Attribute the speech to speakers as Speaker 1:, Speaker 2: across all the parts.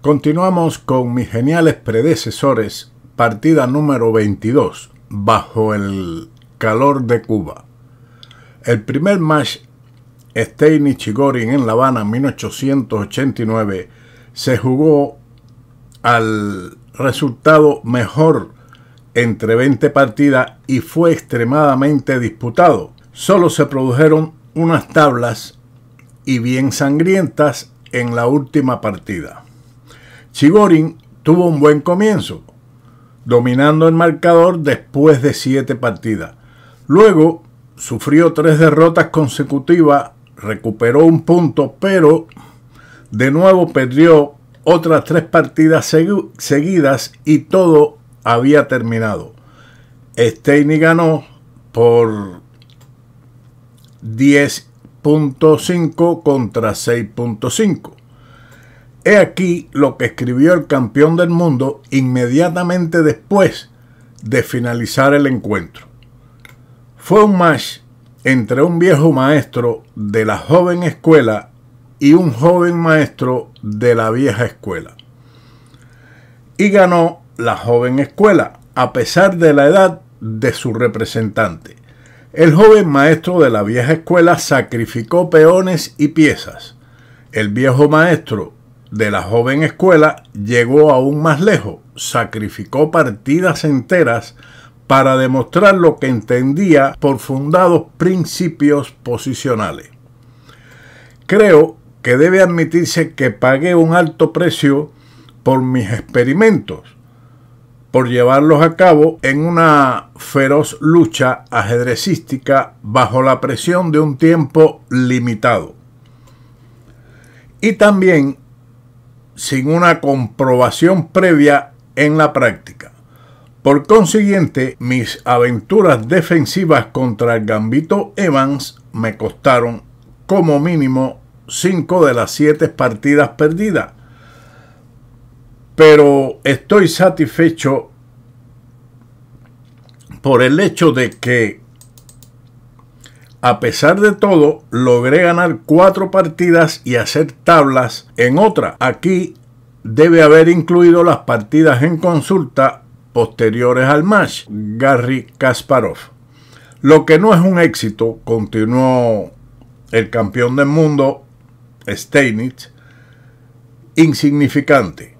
Speaker 1: Continuamos con mis geniales predecesores, partida número 22, bajo el calor de Cuba. El primer match, Stein y en La Habana 1889, se jugó al resultado mejor entre 20 partidas y fue extremadamente disputado. Solo se produjeron unas tablas y bien sangrientas en la última partida. Chigorin tuvo un buen comienzo, dominando el marcador después de siete partidas. Luego sufrió tres derrotas consecutivas, recuperó un punto, pero de nuevo perdió otras tres partidas seguidas y todo había terminado. Steini ganó por 10.5 contra 6.5. He aquí lo que escribió el campeón del mundo inmediatamente después de finalizar el encuentro. Fue un match entre un viejo maestro de la joven escuela y un joven maestro de la vieja escuela. Y ganó la joven escuela, a pesar de la edad de su representante. El joven maestro de la vieja escuela sacrificó peones y piezas. El viejo maestro de la joven escuela llegó aún más lejos, sacrificó partidas enteras para demostrar lo que entendía por fundados principios posicionales. Creo que debe admitirse que pagué un alto precio por mis experimentos, por llevarlos a cabo en una feroz lucha ajedrecística bajo la presión de un tiempo limitado. Y también sin una comprobación previa en la práctica. Por consiguiente, mis aventuras defensivas contra el gambito Evans me costaron como mínimo 5 de las 7 partidas perdidas. Pero estoy satisfecho por el hecho de que a pesar de todo, logré ganar cuatro partidas y hacer tablas en otra. Aquí debe haber incluido las partidas en consulta posteriores al match. Garry Kasparov. Lo que no es un éxito, continuó el campeón del mundo, Steinitz, insignificante.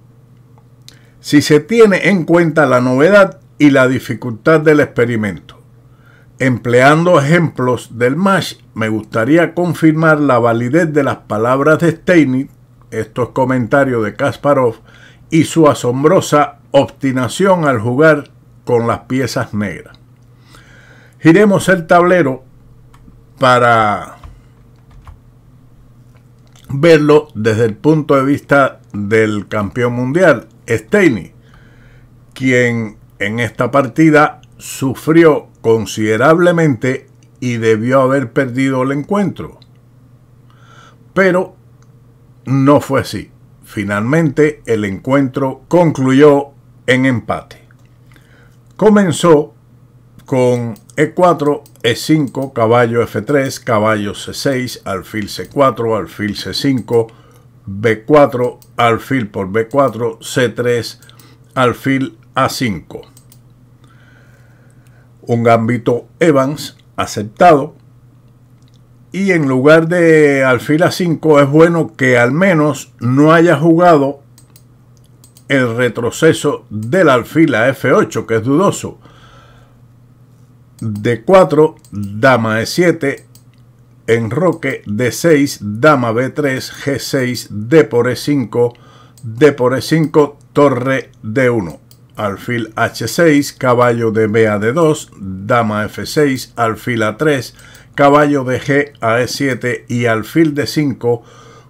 Speaker 1: Si se tiene en cuenta la novedad y la dificultad del experimento. Empleando ejemplos del match, me gustaría confirmar la validez de las palabras de Steinitz, estos comentarios de Kasparov, y su asombrosa obstinación al jugar con las piezas negras. Giremos el tablero para verlo desde el punto de vista del campeón mundial, Steini, quien en esta partida sufrió considerablemente y debió haber perdido el encuentro. Pero no fue así. Finalmente el encuentro concluyó en empate. Comenzó con E4, E5, caballo F3, caballo C6, alfil C4, alfil C5, B4, alfil por B4, C3, alfil A5 un gambito Evans aceptado. Y en lugar de alfil a 5 es bueno que al menos no haya jugado el retroceso del alfil a F8, que es dudoso. D4, dama E7, enroque D6, dama B3, G6, D por E5, D por E5, torre D1 alfil h6, caballo de b a d2, dama f6, alfil a3, caballo de g a e7 y alfil d 5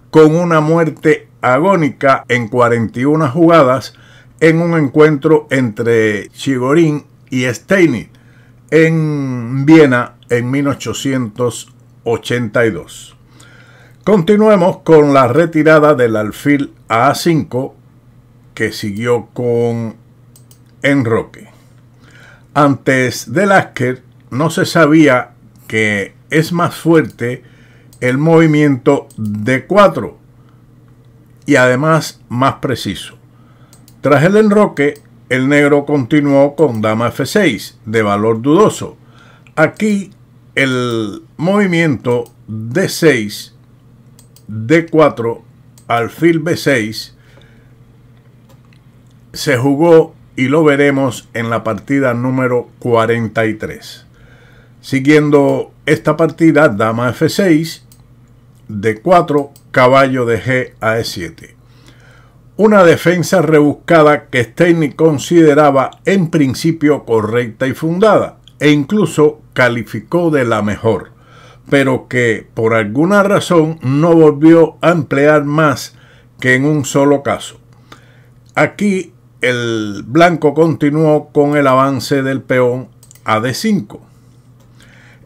Speaker 1: con una muerte agónica en 41 jugadas en un encuentro entre Chigorin y Steinitz en Viena en 1882. Continuemos con la retirada del alfil A5 que siguió con Enroque. Antes de Lasker no se sabía que es más fuerte el movimiento d 4 y además más preciso. Tras el enroque, el negro continuó con dama F6 de valor dudoso. Aquí el movimiento D6, D4, alfil B6 se jugó y lo veremos en la partida número 43. Siguiendo esta partida, dama f6, d4, caballo de g a e7. Una defensa rebuscada que Stein consideraba en principio correcta y fundada, e incluso calificó de la mejor, pero que por alguna razón no volvió a emplear más que en un solo caso. Aquí el blanco continuó con el avance del peón a D5.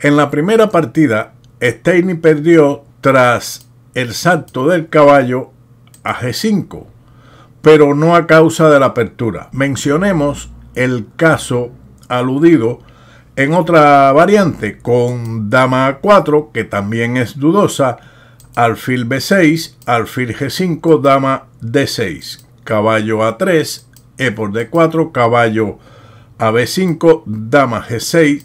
Speaker 1: En la primera partida, Steiny perdió tras el salto del caballo a G5, pero no a causa de la apertura. Mencionemos el caso aludido en otra variante con dama A4, que también es dudosa, alfil B6, alfil G5, dama D6, caballo A3, e por D4, caballo a B5, dama G6,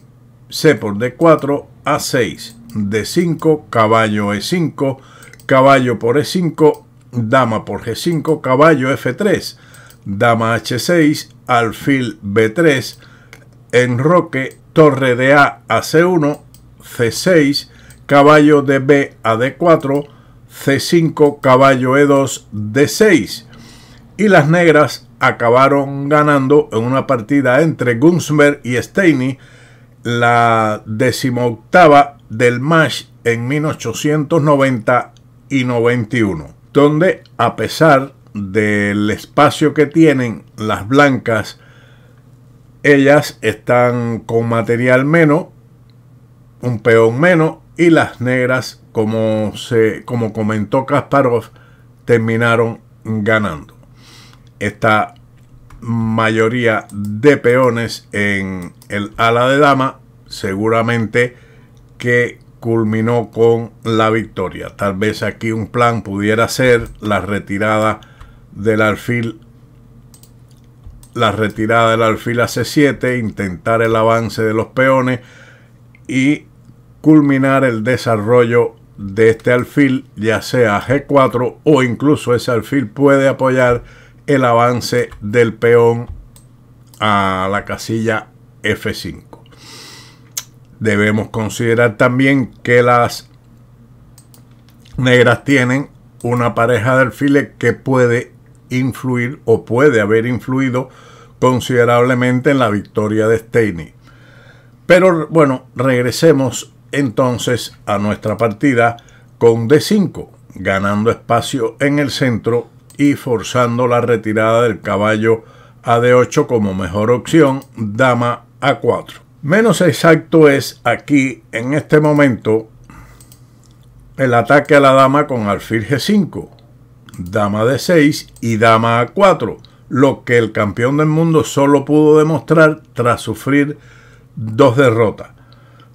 Speaker 1: C por D4, A6, D5, caballo E5, caballo por E5, dama por G5, caballo F3, dama H6, alfil B3, enroque, torre de A a C1, C6, caballo de B a D4, C5, caballo E2, D6. Y las negras acabaron ganando en una partida entre Gunsberg y Steiny, la decimoctava del match en 1890 y 91, donde a pesar del espacio que tienen las blancas, ellas están con material menos, un peón menos, y las negras, como, se, como comentó Kasparov, terminaron ganando esta mayoría de peones en el ala de dama, seguramente que culminó con la victoria. Tal vez aquí un plan pudiera ser la retirada del alfil la retirada del alfil a C7, intentar el avance de los peones y culminar el desarrollo de este alfil, ya sea G4 o incluso ese alfil puede apoyar el avance del peón a la casilla F5. Debemos considerar también que las negras tienen una pareja de alfiles que puede influir o puede haber influido considerablemente en la victoria de steini Pero bueno, regresemos entonces a nuestra partida con D5, ganando espacio en el centro y forzando la retirada del caballo a D8 como mejor opción, dama A4. Menos exacto es aquí, en este momento, el ataque a la dama con alfil G5, dama de 6 y dama A4, lo que el campeón del mundo solo pudo demostrar tras sufrir dos derrotas.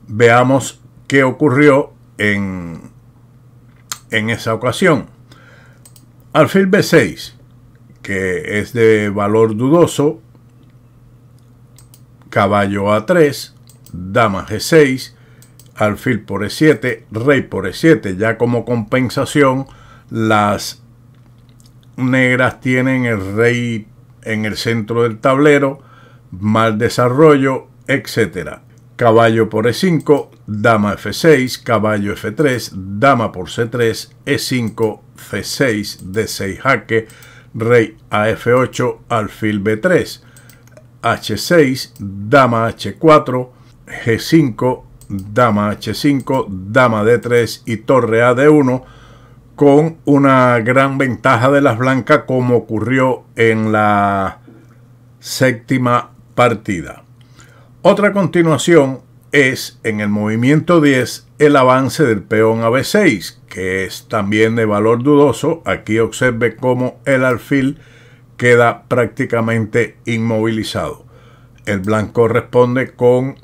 Speaker 1: Veamos qué ocurrió en, en esa ocasión. Alfil B6, que es de valor dudoso, caballo A3, dama G6, alfil por E7, rey por E7. Ya como compensación, las negras tienen el rey en el centro del tablero, mal desarrollo, etcétera caballo por e5, dama f6, caballo f3, dama por c3, e5, c6, d6 jaque, rey a f8, alfil b3, h6, dama h4, g5, dama h5, dama d3 y torre a 1 con una gran ventaja de las blancas como ocurrió en la séptima partida. Otra continuación es en el movimiento 10 el avance del peón a B6, que es también de valor dudoso. Aquí observe cómo el alfil queda prácticamente inmovilizado. El blanco responde con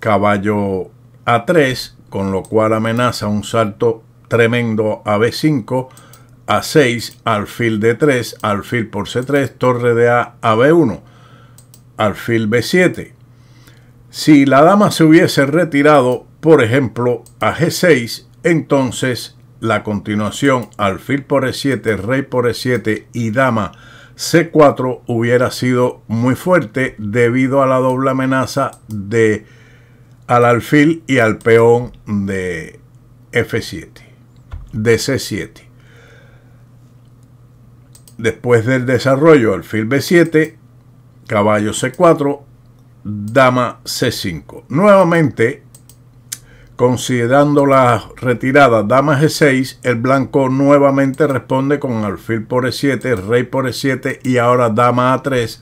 Speaker 1: caballo A3, con lo cual amenaza un salto tremendo a B5, A6, alfil D3, alfil por C3, torre de A a B1, alfil B7 si la dama se hubiese retirado, por ejemplo, a G6, entonces la continuación alfil por E7, rey por E7 y dama C4 hubiera sido muy fuerte debido a la doble amenaza de al alfil y al peón de F7, de C7. Después del desarrollo alfil B7, caballo C4 dama C5. Nuevamente, considerando la retirada dama G6, el blanco nuevamente responde con alfil por E7, rey por E7 y ahora dama A3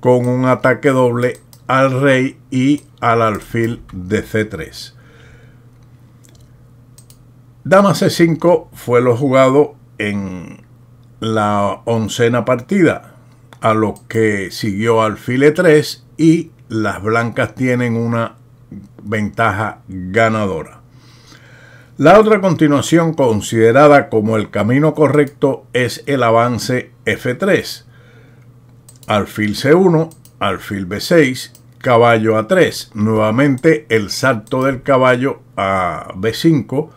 Speaker 1: con un ataque doble al rey y al alfil de C3. Dama C5 fue lo jugado en la oncena partida, a lo que siguió alfil E3 y las blancas tienen una ventaja ganadora. La otra continuación considerada como el camino correcto es el avance F3. Alfil C1, alfil B6, caballo A3. Nuevamente el salto del caballo a B5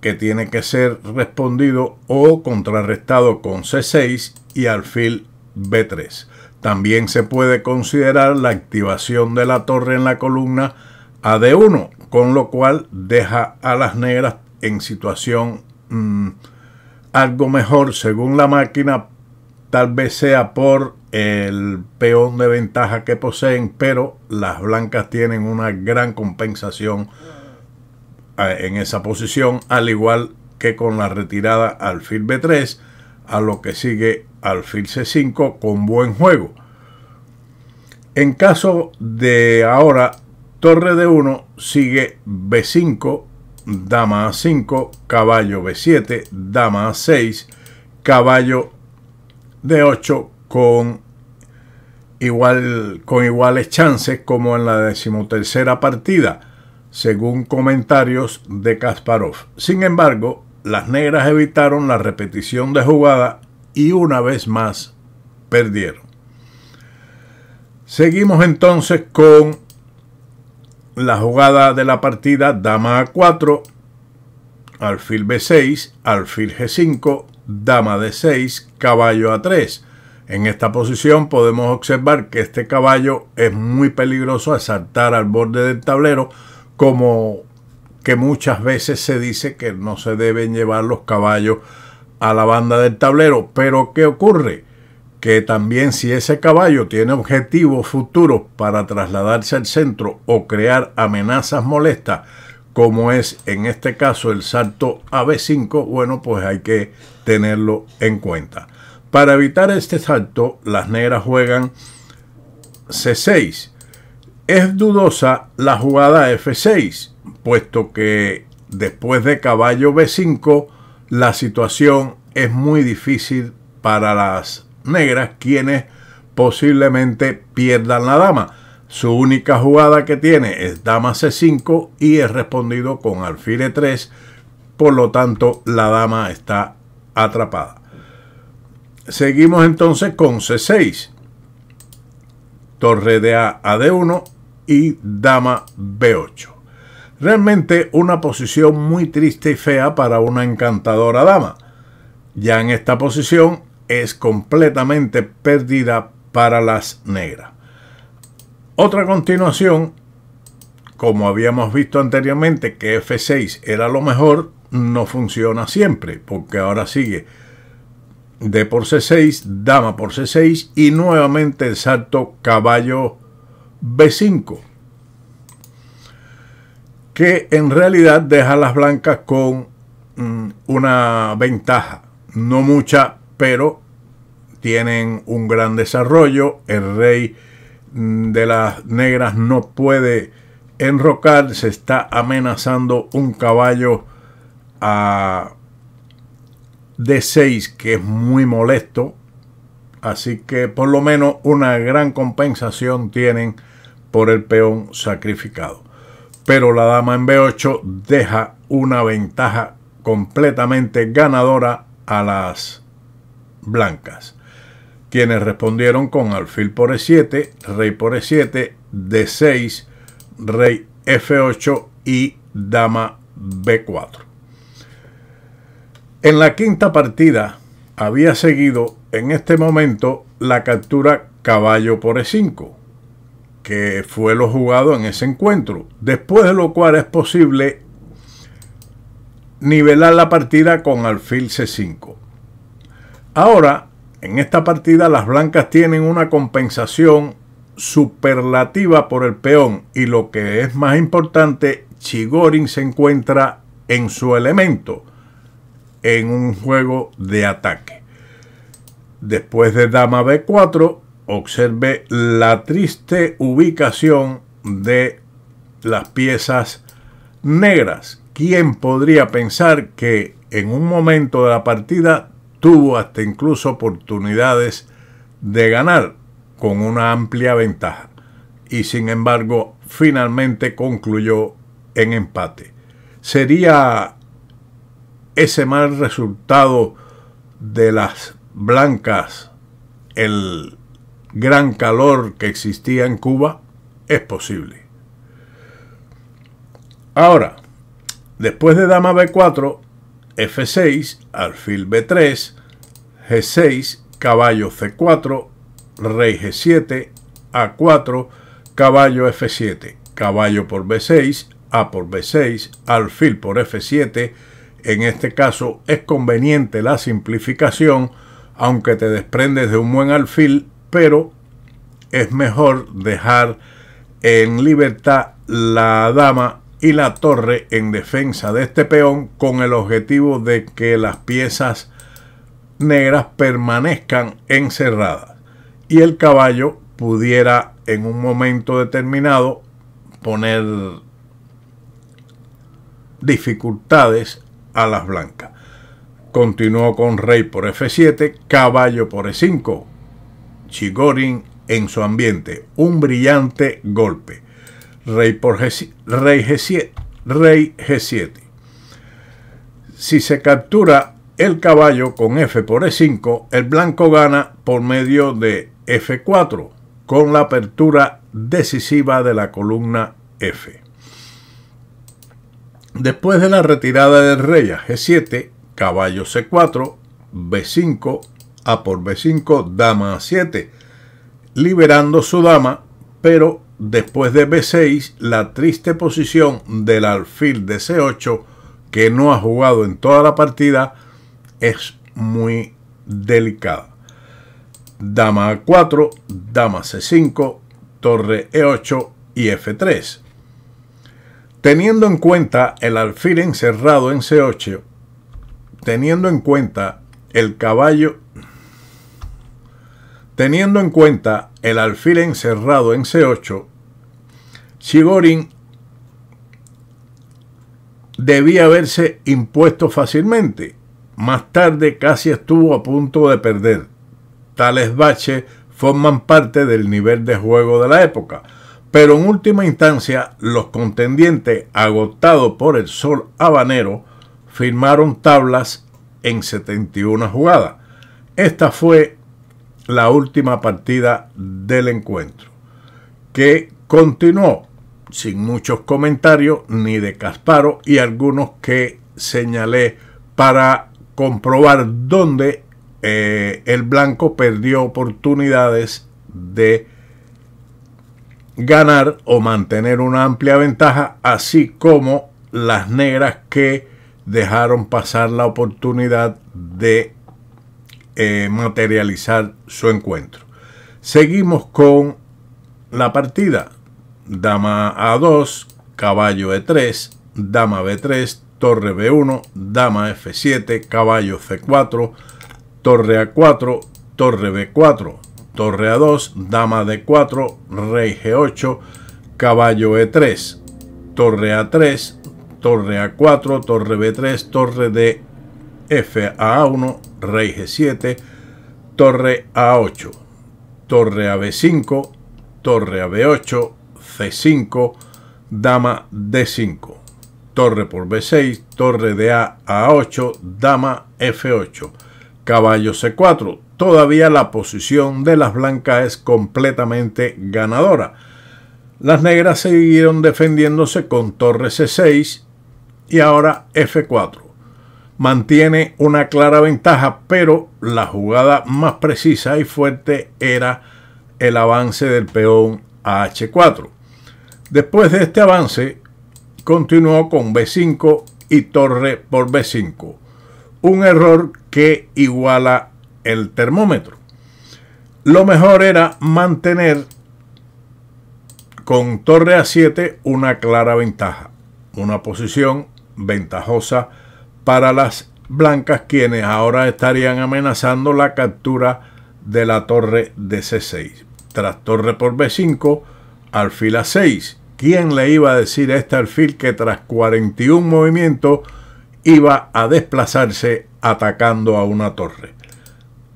Speaker 1: que tiene que ser respondido o contrarrestado con C6 y alfil B3. También se puede considerar la activación de la torre en la columna a AD1, con lo cual deja a las negras en situación mm, algo mejor según la máquina, tal vez sea por el peón de ventaja que poseen, pero las blancas tienen una gran compensación eh, en esa posición, al igual que con la retirada alfil B3, a lo que sigue alfil c5 con buen juego. En caso de ahora, torre d 1 sigue b5, dama a5, caballo b7, dama a6, caballo d8 con, igual, con iguales chances como en la decimotercera partida, según comentarios de Kasparov. Sin embargo, las negras evitaron la repetición de jugada y una vez más perdieron. Seguimos entonces con la jugada de la partida dama a4, alfil b6, alfil g5, dama d6, caballo a3. En esta posición podemos observar que este caballo es muy peligroso a saltar al borde del tablero, como que muchas veces se dice que no se deben llevar los caballos a la banda del tablero. Pero ¿qué ocurre? Que también si ese caballo tiene objetivos futuros para trasladarse al centro o crear amenazas molestas, como es en este caso el salto a b 5 bueno, pues hay que tenerlo en cuenta. Para evitar este salto, las negras juegan C6. Es dudosa la jugada F6, puesto que después de caballo B5, la situación es muy difícil para las negras, quienes posiblemente pierdan la dama. Su única jugada que tiene es dama c5 y es respondido con alfil e3, por lo tanto la dama está atrapada. Seguimos entonces con c6, torre de a a d1 y dama b8. Realmente una posición muy triste y fea para una encantadora dama. Ya en esta posición es completamente perdida para las negras. Otra continuación, como habíamos visto anteriormente que F6 era lo mejor, no funciona siempre, porque ahora sigue D por C6, dama por C6 y nuevamente el salto caballo B5 que en realidad deja a las blancas con mm, una ventaja, no mucha, pero tienen un gran desarrollo, el rey mm, de las negras no puede enrocar, se está amenazando un caballo a ah, D6 que es muy molesto, así que por lo menos una gran compensación tienen por el peón sacrificado pero la dama en B8 deja una ventaja completamente ganadora a las blancas, quienes respondieron con alfil por E7, rey por E7, D6, rey F8 y dama B4. En la quinta partida había seguido en este momento la captura caballo por E5, que fue lo jugado en ese encuentro. Después de lo cual es posible nivelar la partida con alfil C5. Ahora, en esta partida las blancas tienen una compensación superlativa por el peón y lo que es más importante, Chigorin se encuentra en su elemento en un juego de ataque. Después de dama B4, observe la triste ubicación de las piezas negras. ¿Quién podría pensar que en un momento de la partida tuvo hasta incluso oportunidades de ganar con una amplia ventaja? Y sin embargo, finalmente concluyó en empate. ¿Sería ese mal resultado de las blancas el gran calor que existía en Cuba, es posible. Ahora, después de dama b4, f6, alfil b3, g6, caballo c4, rey g7, a4, caballo f7, caballo por b6, a por b6, alfil por f7. En este caso es conveniente la simplificación, aunque te desprendes de un buen alfil pero es mejor dejar en libertad la dama y la torre en defensa de este peón con el objetivo de que las piezas negras permanezcan encerradas y el caballo pudiera en un momento determinado poner dificultades a las blancas. Continuó con rey por f7, caballo por e5, Chigorin en su ambiente. Un brillante golpe. Rey, por G Rey, G Rey G7. Si se captura el caballo con F por E5, el blanco gana por medio de F4, con la apertura decisiva de la columna F. Después de la retirada del rey a G7, caballo C4, B5, a por B5, dama a 7, liberando su dama, pero después de B6, la triste posición del alfil de C8, que no ha jugado en toda la partida, es muy delicada. Dama A4, dama C5, torre E8 y F3. Teniendo en cuenta el alfil encerrado en C8, teniendo en cuenta el caballo Teniendo en cuenta el alfil encerrado en C8, Chigorin debía haberse impuesto fácilmente. Más tarde casi estuvo a punto de perder. Tales baches forman parte del nivel de juego de la época, pero en última instancia los contendientes, agotados por el sol habanero, firmaron tablas en 71 jugadas. Esta fue la última partida del encuentro, que continuó sin muchos comentarios ni de Casparo y algunos que señalé para comprobar dónde eh, el blanco perdió oportunidades de ganar o mantener una amplia ventaja, así como las negras que dejaron pasar la oportunidad de eh, materializar su encuentro. Seguimos con la partida. Dama A2, caballo E3, dama B3, torre B1, dama F7, caballo C4, torre A4, torre B4, torre A2, dama D4, rey G8, caballo E3, torre A3, torre A4, torre B3, torre D F a 1 rey G7, torre A8, torre a B5, torre a 5 torre a 8 c 5 dama D5, torre por B6, torre de A a 8, dama F8, caballo C4. Todavía la posición de las blancas es completamente ganadora. Las negras siguieron defendiéndose con torre C6 y ahora F4 mantiene una clara ventaja, pero la jugada más precisa y fuerte era el avance del peón a H4. Después de este avance, continuó con B5 y torre por B5, un error que iguala el termómetro. Lo mejor era mantener con torre a 7 una clara ventaja, una posición ventajosa para las blancas quienes ahora estarían amenazando la captura de la torre de C6. Tras torre por B5, alfil a 6. ¿Quién le iba a decir a este alfil que tras 41 movimientos iba a desplazarse atacando a una torre?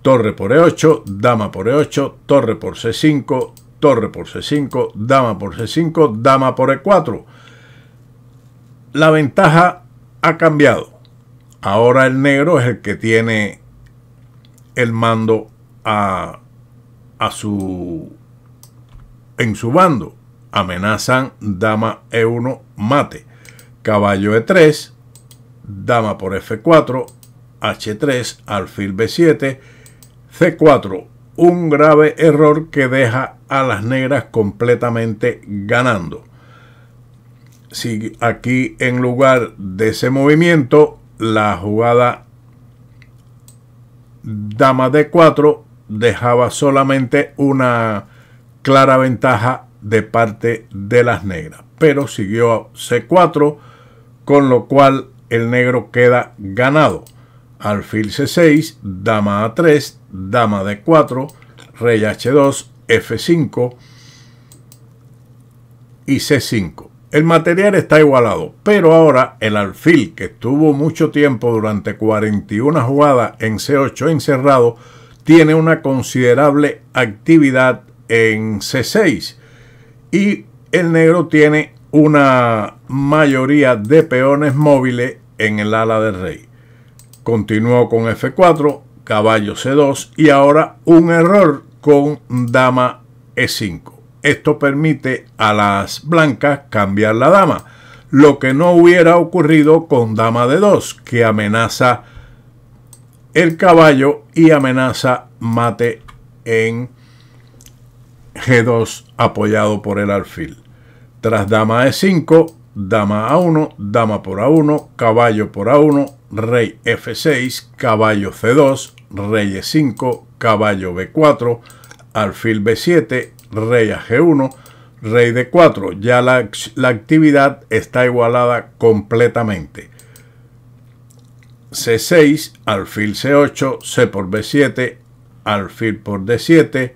Speaker 1: Torre por E8, dama por E8, torre por C5, torre por C5, dama por C5, dama por E4. La ventaja ha cambiado. Ahora el negro es el que tiene el mando a, su en su bando. Amenazan dama E1 mate. Caballo E3, dama por F4, H3, alfil B7, C4. Un grave error que deja a las negras completamente ganando. Si aquí en lugar de ese movimiento la jugada dama d 4 dejaba solamente una clara ventaja de parte de las negras. Pero siguió C4, con lo cual el negro queda ganado. Alfil C6, dama A3, dama D4, rey H2, F5 y C5. El material está igualado, pero ahora el alfil, que estuvo mucho tiempo durante 41 jugadas en C8 encerrado, tiene una considerable actividad en C6 y el negro tiene una mayoría de peones móviles en el ala del rey. Continuó con F4, caballo C2 y ahora un error con dama E5. Esto permite a las blancas cambiar la dama, lo que no hubiera ocurrido con dama de 2, que amenaza el caballo y amenaza mate en G2 apoyado por el alfil. Tras dama E5, dama A1, dama por A1, caballo por A1, rey F6, caballo C2, rey E5, caballo B4, alfil B7, rey a g1, rey d 4. Ya la, actividad está igualada completamente. C6, alfil C8, C por B7, alfil por D7,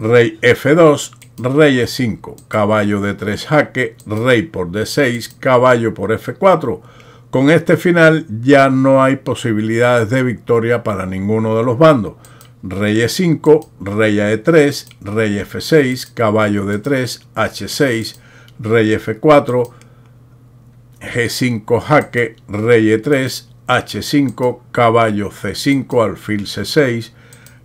Speaker 1: rey F2, rey E5, caballo de 3 jaque, rey por D6, caballo por F4. Con este final ya no hay posibilidades de victoria para ninguno de los bandos rey e5, rey a e3, rey f6, caballo d3, h6, rey f4, g5 jaque, rey e3, h5, caballo c5, alfil c6,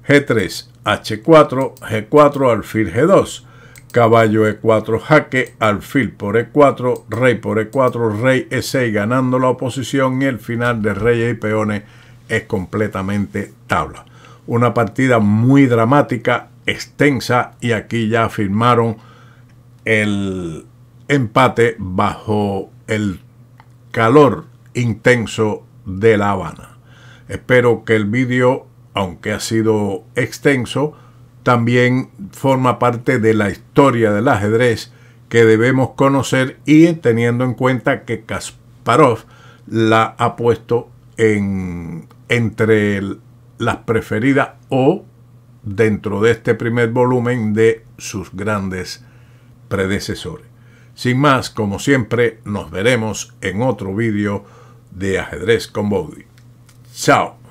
Speaker 1: g3, h4, g4, alfil g2, caballo e4 jaque, alfil por e4, rey por e4, rey e6 ganando la oposición y el final de rey y peones es completamente tabla una partida muy dramática, extensa, y aquí ya firmaron el empate bajo el calor intenso de La Habana. Espero que el vídeo, aunque ha sido extenso, también forma parte de la historia del ajedrez que debemos conocer y teniendo en cuenta que Kasparov la ha puesto en, entre el, las preferidas o dentro de este primer volumen de sus grandes predecesores. Sin más, como siempre, nos veremos en otro vídeo de ajedrez con Body. Chao.